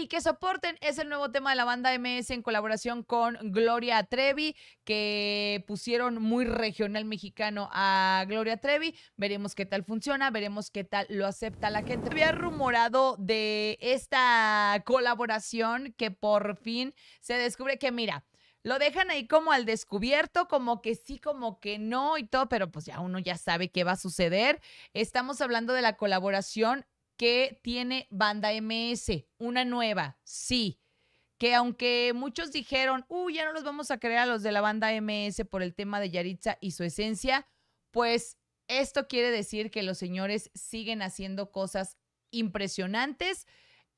y que soporten es el nuevo tema de la banda MS en colaboración con Gloria Trevi, que pusieron muy regional mexicano a Gloria Trevi. Veremos qué tal funciona, veremos qué tal lo acepta la gente. Había rumorado de esta colaboración que por fin se descubre que, mira, lo dejan ahí como al descubierto, como que sí, como que no y todo, pero pues ya uno ya sabe qué va a suceder. Estamos hablando de la colaboración que tiene banda MS, una nueva, sí, que aunque muchos dijeron, uy, ya no los vamos a creer a los de la banda MS por el tema de Yaritza y su esencia, pues esto quiere decir que los señores siguen haciendo cosas impresionantes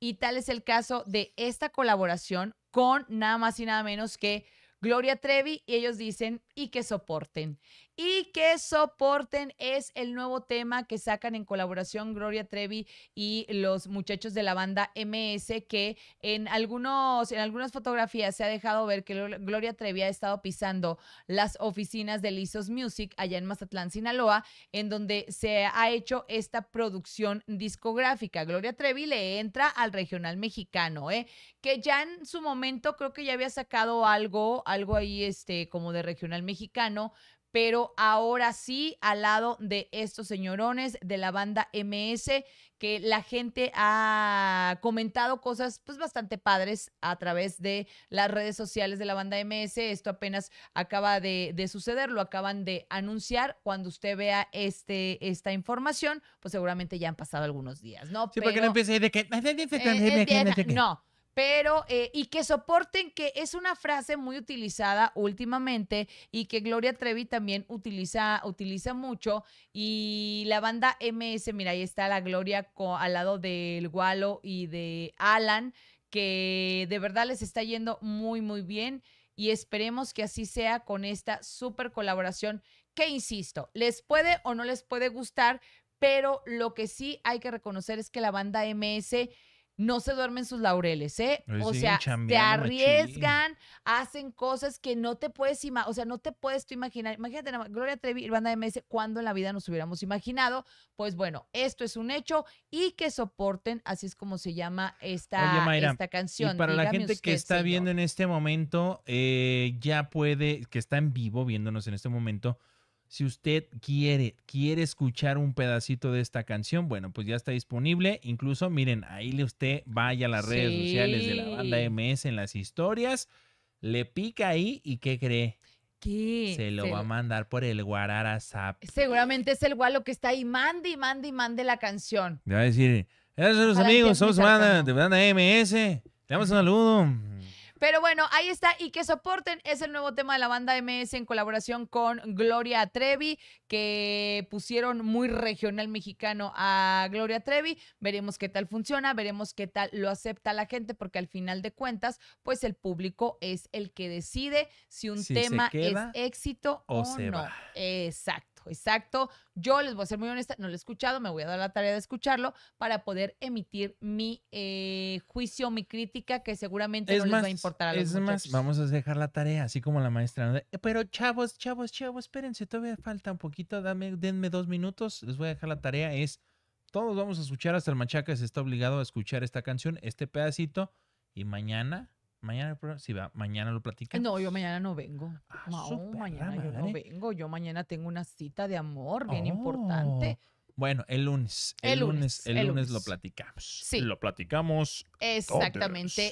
y tal es el caso de esta colaboración con nada más y nada menos que Gloria Trevi y ellos dicen y que soporten. Y que soporten es el nuevo tema que sacan en colaboración Gloria Trevi y los muchachos de la banda MS que en algunos en algunas fotografías se ha dejado ver que Gloria Trevi ha estado pisando las oficinas de Lizos Music allá en Mazatlán, Sinaloa, en donde se ha hecho esta producción discográfica. Gloria Trevi le entra al regional mexicano, ¿eh? que ya en su momento creo que ya había sacado algo algo ahí este, como de regional mexicano, pero ahora sí al lado de estos señorones de la banda MS que la gente ha comentado cosas pues bastante padres a través de las redes sociales de la banda MS. Esto apenas acaba de, suceder, lo acaban de anunciar. Cuando usted vea este, esta información, pues seguramente ya han pasado algunos días, ¿no? Sí, porque no empiece de que... No, pero eh, y que soporten que es una frase muy utilizada últimamente y que Gloria Trevi también utiliza, utiliza mucho y la banda MS, mira, ahí está la Gloria al lado del Gualo y de Alan, que de verdad les está yendo muy, muy bien y esperemos que así sea con esta súper colaboración que, insisto, les puede o no les puede gustar, pero lo que sí hay que reconocer es que la banda MS no se duermen sus laureles, ¿eh? o sea, te arriesgan, hacen cosas que no te puedes imaginar, o sea, no te puedes tú imaginar. Imagínate, Gloria Trevi, de MS, cuando en la vida nos hubiéramos imaginado. Pues bueno, esto es un hecho y que soporten, así es como se llama esta, canción. Y para la gente que está viendo en este momento, eh, ya puede, que está en vivo viéndonos en este momento, si usted quiere, quiere escuchar un pedacito de esta canción, bueno, pues ya está disponible. Incluso, miren, ahí le usted vaya a las redes sociales de la banda MS en las historias, le pica ahí y ¿qué cree? ¿Qué? Se lo va a mandar por el WhatsApp Seguramente es el gualo que está ahí. Mande y mande y mande la canción. Le va a decir, gracias los amigos, somos banda, de banda MS. Le damos un saludo. Pero bueno, ahí está. Y que soporten es el nuevo tema de la banda MS en colaboración con Gloria Trevi, que pusieron muy regional mexicano a Gloria Trevi. Veremos qué tal funciona, veremos qué tal lo acepta la gente, porque al final de cuentas, pues el público es el que decide si un tema es éxito o, no. Exacto. Exacto. Yo les voy a ser muy honesta, no lo he escuchado, me voy a dar la tarea de escucharlo para poder emitir mi eh, juicio, mi crítica, que seguramente es no más, les va a importar. Es más, vamos a dejar la tarea, así como la maestra. Eh, pero chavos, chavos, chavos, espérense, todavía falta un poquito, dame, denme dos minutos, les voy a dejar la tarea. Es, todos vamos a escuchar hasta el machaca, se está obligado a escuchar esta canción, este pedacito, y mañana Mañana, si va, mañana lo platicamos. No, yo mañana no vengo. Ah, no, mañana no vengo. Yo mañana tengo una cita de amor bien oh. importante. Bueno, el lunes. El, lunes, El, lunes, lo platicamos. Sí. Lo platicamos. Exactamente.